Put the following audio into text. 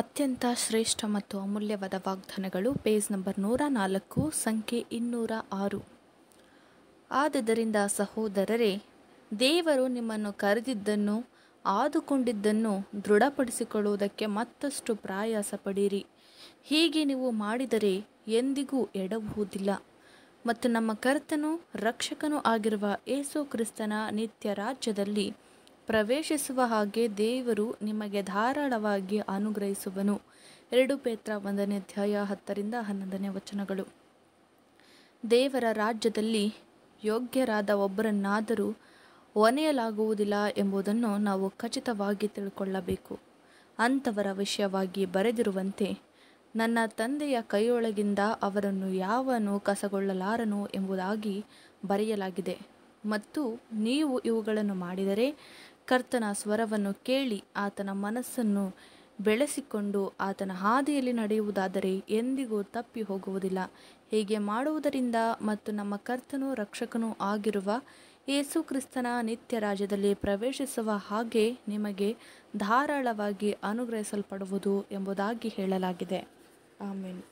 ಅತ್ಯಂತ ಶ್ರೇಷ್ಠ ಮತ್ತು ಅಮೂಲ್ಯವಾದ ವಾಗ್ದಾನಗಳು ಪೇಜ್ ನಂಬರ್ ನೂರ ನಾಲ್ಕು ಸಂಖ್ಯೆ ಇನ್ನೂರ ಆರು ಆದ್ದರಿಂದ ಸಹೋದರರೇ ದೇವರು ನಿಮ್ಮನ್ನು ಕರೆದಿದ್ದನ್ನು ಆದುಕೊಂಡಿದ್ದನ್ನು ದೃಢಪಡಿಸಿಕೊಳ್ಳುವುದಕ್ಕೆ ಮತ್ತಷ್ಟು ಪ್ರಾಯಾಸ ಪಡೀರಿ ಹೀಗೆ ನೀವು ಮಾಡಿದರೆ ಎಂದಿಗೂ ಎಡಬಹುದಿಲ್ಲ ಮತ್ತು ನಮ್ಮ ಕರ್ತನು ರಕ್ಷಕನೂ ಆಗಿರುವ ಏಸು ಕ್ರಿಸ್ತನ ನಿತ್ಯ ರಾಜ್ಯದಲ್ಲಿ ಪ್ರವೇಶಿಸುವ ಹಾಗೆ ದೇವರು ನಿಮಗೆ ಧಾರಾಳವಾಗಿ ಅನುಗ್ರಹಿಸುವನು ಎರಡು ಪೇತ್ರ ಒಂದನೇ ಅಧ್ಯಾಯ ಹತ್ತರಿಂದ ಹನ್ನೊಂದನೇ ವಚನಗಳು ದೇವರ ರಾಜ್ಯದಲ್ಲಿ ಯೋಗ್ಯರಾದ ಒಬ್ಬರನ್ನಾದರೂ ಒನೆಯಲಾಗುವುದಿಲ್ಲ ಎಂಬುದನ್ನು ನಾವು ಖಚಿತವಾಗಿ ತಿಳ್ಕೊಳ್ಳಬೇಕು ಅಂಥವರ ವಿಷಯವಾಗಿ ಬರೆದಿರುವಂತೆ ನನ್ನ ತಂದೆಯ ಕೈಯೊಳಗಿಂದ ಅವರನ್ನು ಯಾವನು ಕಸಗೊಳ್ಳಲಾರನು ಎಂಬುದಾಗಿ ಬರೆಯಲಾಗಿದೆ ಮತ್ತು ನೀವು ಇವುಗಳನ್ನು ಮಾಡಿದರೆ ಕರ್ತನ ಸ್ವರವನ್ನು ಕೇಳಿ ಆತನ ಮನಸ್ಸನ್ನು ಬೆಳೆಸಿಕೊಂಡು ಆತನ ಹಾದಿಯಲ್ಲಿ ನಡೆಯುವುದಾದರೆ ಎಂದಿಗೂ ತಪ್ಪಿ ಹೋಗುವುದಿಲ್ಲ ಹೀಗೆ ಮಾಡುವುದರಿಂದ ಮತ್ತು ನಮ್ಮ ಕರ್ತನೂ ರಕ್ಷಕನೂ ಆಗಿರುವ ಯೇಸು ಕ್ರಿಸ್ತನ ನಿತ್ಯ ರಾಜ್ಯದಲ್ಲಿ ಪ್ರವೇಶಿಸುವ ಹಾಗೆ ನಿಮಗೆ ಧಾರಾಳವಾಗಿ ಅನುಗ್ರಹಿಸಲ್ಪಡುವುದು ಎಂಬುದಾಗಿ ಹೇಳಲಾಗಿದೆ ಆಮೇಲೆ